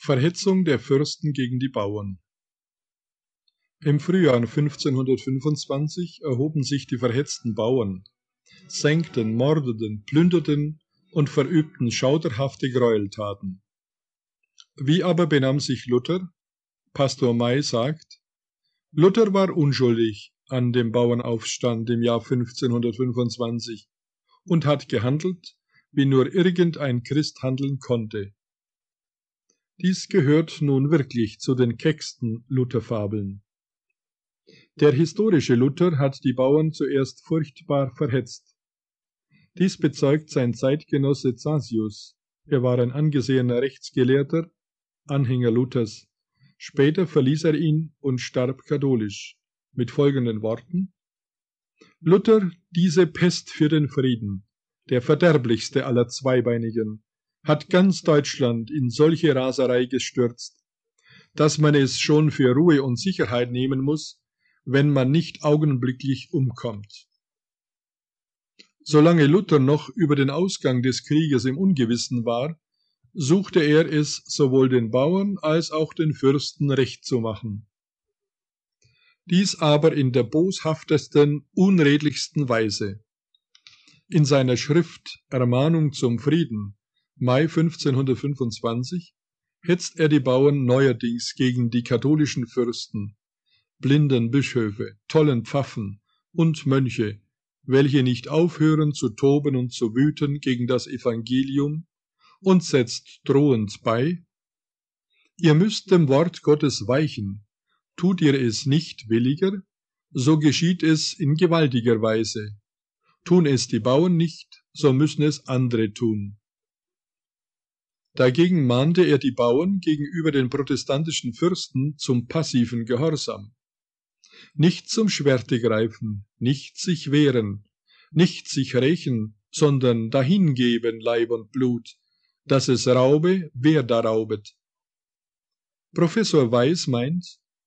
Verhetzung der Fürsten gegen die Bauern Im Frühjahr 1525 erhoben sich die verhetzten Bauern, senkten, mordeten, plünderten und verübten schauderhafte Gräueltaten. Wie aber benahm sich Luther? Pastor May sagt, Luther war unschuldig an dem Bauernaufstand im Jahr 1525 und hat gehandelt, wie nur irgendein Christ handeln konnte. Dies gehört nun wirklich zu den kecksten Lutherfabeln. Der historische Luther hat die Bauern zuerst furchtbar verhetzt. Dies bezeugt sein Zeitgenosse Zasius. Er war ein angesehener Rechtsgelehrter, Anhänger Luthers. Später verließ er ihn und starb katholisch, mit folgenden Worten Luther, diese Pest für den Frieden, der verderblichste aller Zweibeinigen, hat ganz Deutschland in solche Raserei gestürzt, dass man es schon für Ruhe und Sicherheit nehmen muss, wenn man nicht augenblicklich umkommt. Solange Luther noch über den Ausgang des Krieges im Ungewissen war, suchte er es sowohl den Bauern als auch den Fürsten recht zu machen. Dies aber in der boshaftesten, unredlichsten Weise. In seiner Schrift Ermahnung zum Frieden Mai 1525 hetzt er die Bauern neuerdings gegen die katholischen Fürsten, blinden Bischöfe, tollen Pfaffen und Mönche, welche nicht aufhören zu toben und zu wüten gegen das Evangelium und setzt drohend bei, Ihr müsst dem Wort Gottes weichen, tut ihr es nicht williger, so geschieht es in gewaltiger Weise. Tun es die Bauern nicht, so müssen es andere tun. Dagegen mahnte er die Bauern gegenüber den protestantischen Fürsten zum passiven Gehorsam. Nicht zum Schwerte greifen, nicht sich wehren, nicht sich rächen, sondern dahingeben Leib und Blut, dass es raube, wer da raubet. Professor Weiß meint,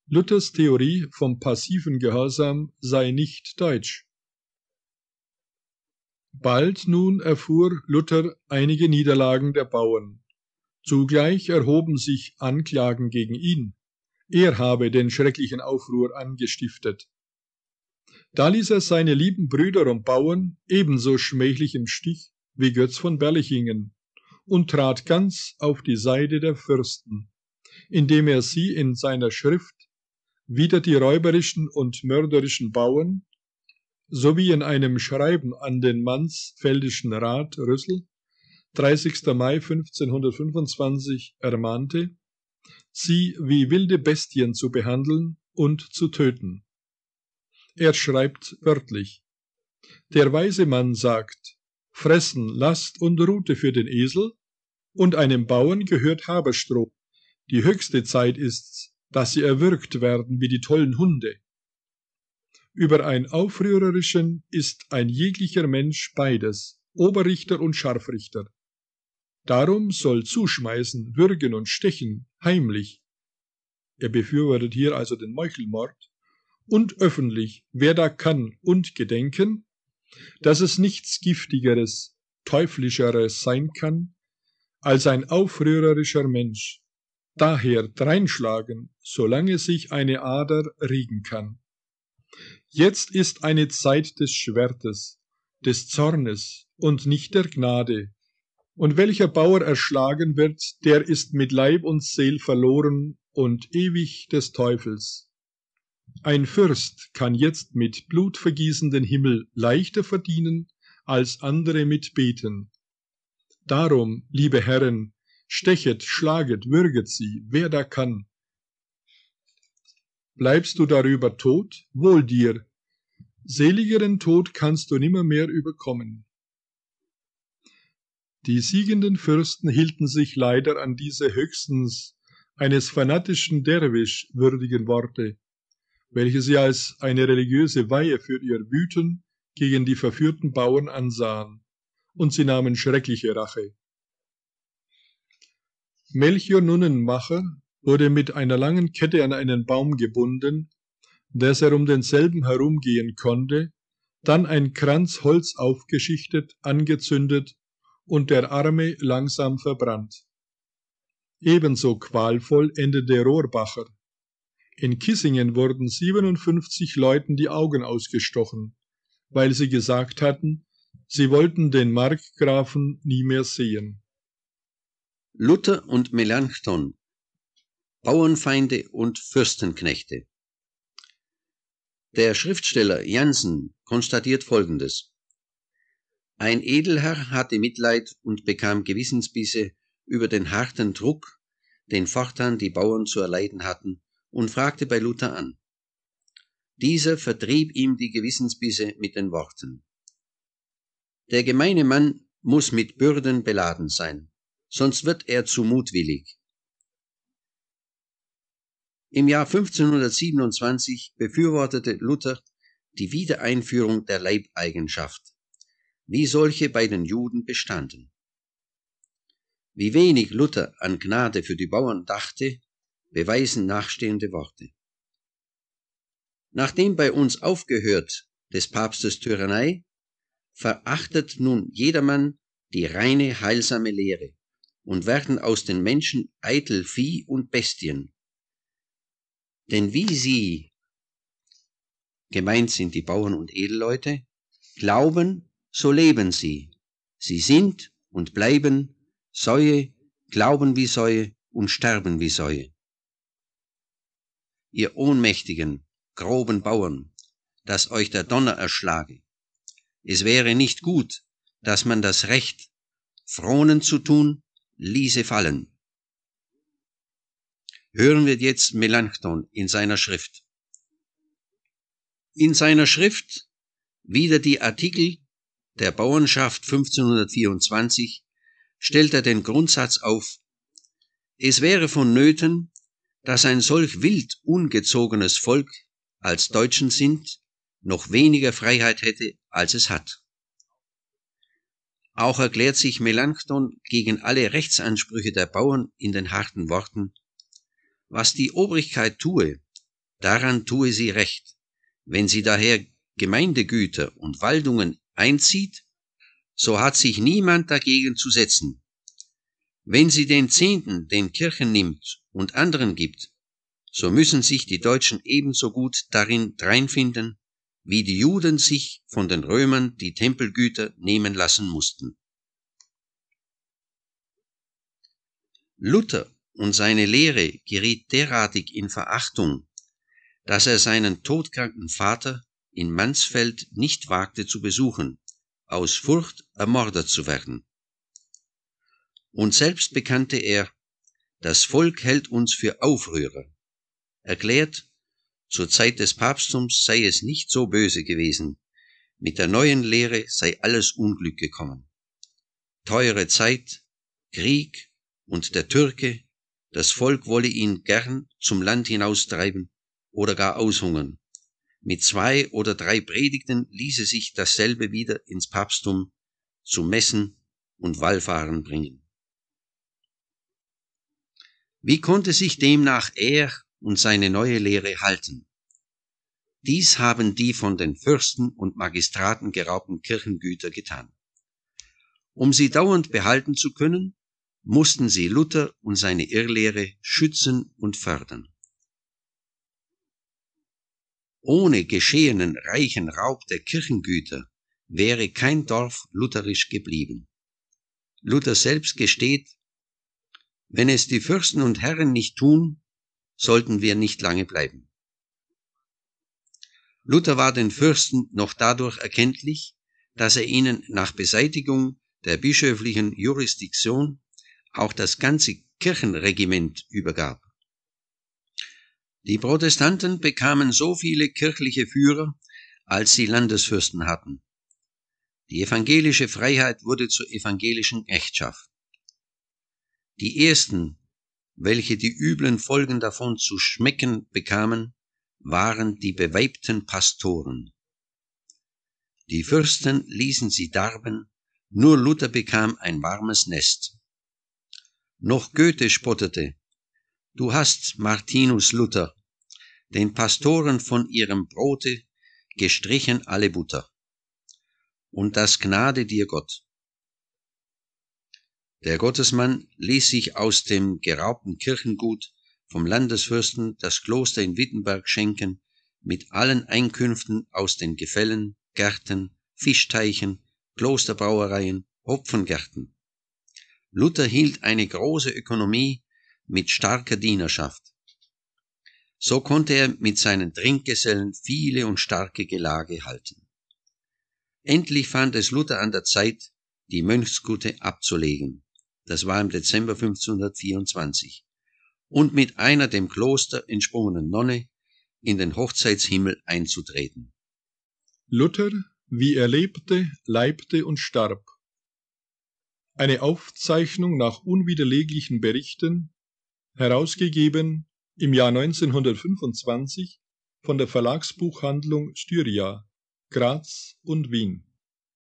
Luthers Theorie vom passiven Gehorsam sei nicht deutsch. Bald nun erfuhr Luther einige Niederlagen der Bauern zugleich erhoben sich anklagen gegen ihn er habe den schrecklichen aufruhr angestiftet da ließ er seine lieben brüder und bauern ebenso schmählich im stich wie götz von berlichingen und trat ganz auf die seite der fürsten indem er sie in seiner schrift wieder die räuberischen und mörderischen bauern sowie in einem schreiben an den Mannsfeldischen rat Rüssel 30. Mai 1525 ermahnte, sie wie wilde Bestien zu behandeln und zu töten. Er schreibt wörtlich Der weise Mann sagt Fressen, Last und Rute für den Esel, und einem Bauern gehört Haberstroh. Die höchste Zeit ist's, dass sie erwürgt werden wie die tollen Hunde. Über ein aufrührerischen ist ein jeglicher Mensch beides, Oberrichter und Scharfrichter. Darum soll zuschmeißen, würgen und stechen heimlich. Er befürwortet hier also den Meuchelmord und öffentlich, wer da kann und gedenken, dass es nichts giftigeres, teuflischeres sein kann, als ein aufrührerischer Mensch. Daher dreinschlagen, solange sich eine Ader regen kann. Jetzt ist eine Zeit des Schwertes, des Zornes und nicht der Gnade, und welcher Bauer erschlagen wird, der ist mit Leib und Seel verloren und ewig des Teufels. Ein Fürst kann jetzt mit blutvergießenden Himmel leichter verdienen, als andere mit Beten. Darum, liebe Herren, stechet, schlaget, würget sie, wer da kann. Bleibst du darüber tot, wohl dir. Seligeren Tod kannst du nimmermehr überkommen. Die siegenden Fürsten hielten sich leider an diese höchstens eines fanatischen Derwisch würdigen Worte, welche sie als eine religiöse Weihe für ihr Wüten gegen die verführten Bauern ansahen, und sie nahmen schreckliche Rache. Melchior Nunnenmacher wurde mit einer langen Kette an einen Baum gebunden, dass er um denselben herumgehen konnte, dann ein Kranz Holz aufgeschichtet, angezündet und der Arme langsam verbrannt. Ebenso qualvoll endete Rohrbacher. In Kissingen wurden 57 Leuten die Augen ausgestochen, weil sie gesagt hatten, sie wollten den Markgrafen nie mehr sehen. Luther und Melanchthon Bauernfeinde und Fürstenknechte Der Schriftsteller Jansen konstatiert Folgendes ein Edelherr hatte Mitleid und bekam Gewissensbisse über den harten Druck, den fortan die Bauern zu erleiden hatten, und fragte bei Luther an. Dieser vertrieb ihm die Gewissensbisse mit den Worten. Der gemeine Mann muss mit Bürden beladen sein, sonst wird er zu mutwillig. Im Jahr 1527 befürwortete Luther die Wiedereinführung der Leibeigenschaft wie solche bei den Juden bestanden. Wie wenig Luther an Gnade für die Bauern dachte, beweisen nachstehende Worte. Nachdem bei uns aufgehört des Papstes Tyrannei, verachtet nun jedermann die reine heilsame Lehre und werden aus den Menschen eitel Vieh und Bestien. Denn wie sie, gemeint sind die Bauern und Edelleute, glauben, so leben sie. Sie sind und bleiben Säue, glauben wie Säue und sterben wie Säue. Ihr ohnmächtigen, groben Bauern, dass euch der Donner erschlage. Es wäre nicht gut, dass man das Recht, Fronen zu tun, ließe fallen. Hören wir jetzt Melanchthon in seiner Schrift. In seiner Schrift wieder die Artikel der Bauernschaft 1524 stellt er den Grundsatz auf, es wäre vonnöten, dass ein solch wild ungezogenes Volk als Deutschen sind, noch weniger Freiheit hätte, als es hat. Auch erklärt sich Melanchthon gegen alle Rechtsansprüche der Bauern in den harten Worten, was die Obrigkeit tue, daran tue sie recht, wenn sie daher Gemeindegüter und Waldungen einzieht, so hat sich niemand dagegen zu setzen. Wenn sie den Zehnten den Kirchen nimmt und anderen gibt, so müssen sich die Deutschen ebenso gut darin dreinfinden, wie die Juden sich von den Römern die Tempelgüter nehmen lassen mussten. Luther und seine Lehre geriet derartig in Verachtung, dass er seinen todkranken Vater in Mansfeld nicht wagte zu besuchen, aus Furcht ermordet zu werden. Und selbst bekannte er, das Volk hält uns für Aufrührer, erklärt, zur Zeit des Papsttums sei es nicht so böse gewesen, mit der neuen Lehre sei alles Unglück gekommen. Teure Zeit, Krieg und der Türke, das Volk wolle ihn gern zum Land hinaustreiben oder gar aushungern. Mit zwei oder drei Predigten ließe sich dasselbe wieder ins Papsttum zu Messen und Wallfahren bringen. Wie konnte sich demnach er und seine neue Lehre halten? Dies haben die von den Fürsten und Magistraten geraubten Kirchengüter getan. Um sie dauernd behalten zu können, mussten sie Luther und seine Irrlehre schützen und fördern. Ohne geschehenen reichen Raub der Kirchengüter wäre kein Dorf lutherisch geblieben. Luther selbst gesteht, wenn es die Fürsten und Herren nicht tun, sollten wir nicht lange bleiben. Luther war den Fürsten noch dadurch erkenntlich, dass er ihnen nach Beseitigung der bischöflichen Jurisdiktion auch das ganze Kirchenregiment übergab. Die Protestanten bekamen so viele kirchliche Führer, als sie Landesfürsten hatten. Die evangelische Freiheit wurde zur evangelischen Echtschaft. Die ersten, welche die üblen Folgen davon zu schmecken bekamen, waren die beweibten Pastoren. Die Fürsten ließen sie darben, nur Luther bekam ein warmes Nest. Noch Goethe spottete, Du hast Martinus Luther, den Pastoren von ihrem Brote gestrichen alle Butter. Und das Gnade dir Gott. Der Gottesmann ließ sich aus dem geraubten Kirchengut vom Landesfürsten das Kloster in Wittenberg schenken, mit allen Einkünften aus den Gefällen, Gärten, Fischteichen, Klosterbrauereien, Hopfengärten. Luther hielt eine große Ökonomie mit starker Dienerschaft. So konnte er mit seinen Trinkgesellen viele und starke Gelage halten. Endlich fand es Luther an der Zeit, die Mönchskutte abzulegen. Das war im Dezember 1524. Und mit einer dem Kloster entsprungenen Nonne in den Hochzeitshimmel einzutreten. Luther, wie er lebte, leibte und starb. Eine Aufzeichnung nach unwiderleglichen Berichten herausgegeben im Jahr 1925 von der Verlagsbuchhandlung Styria, Graz und Wien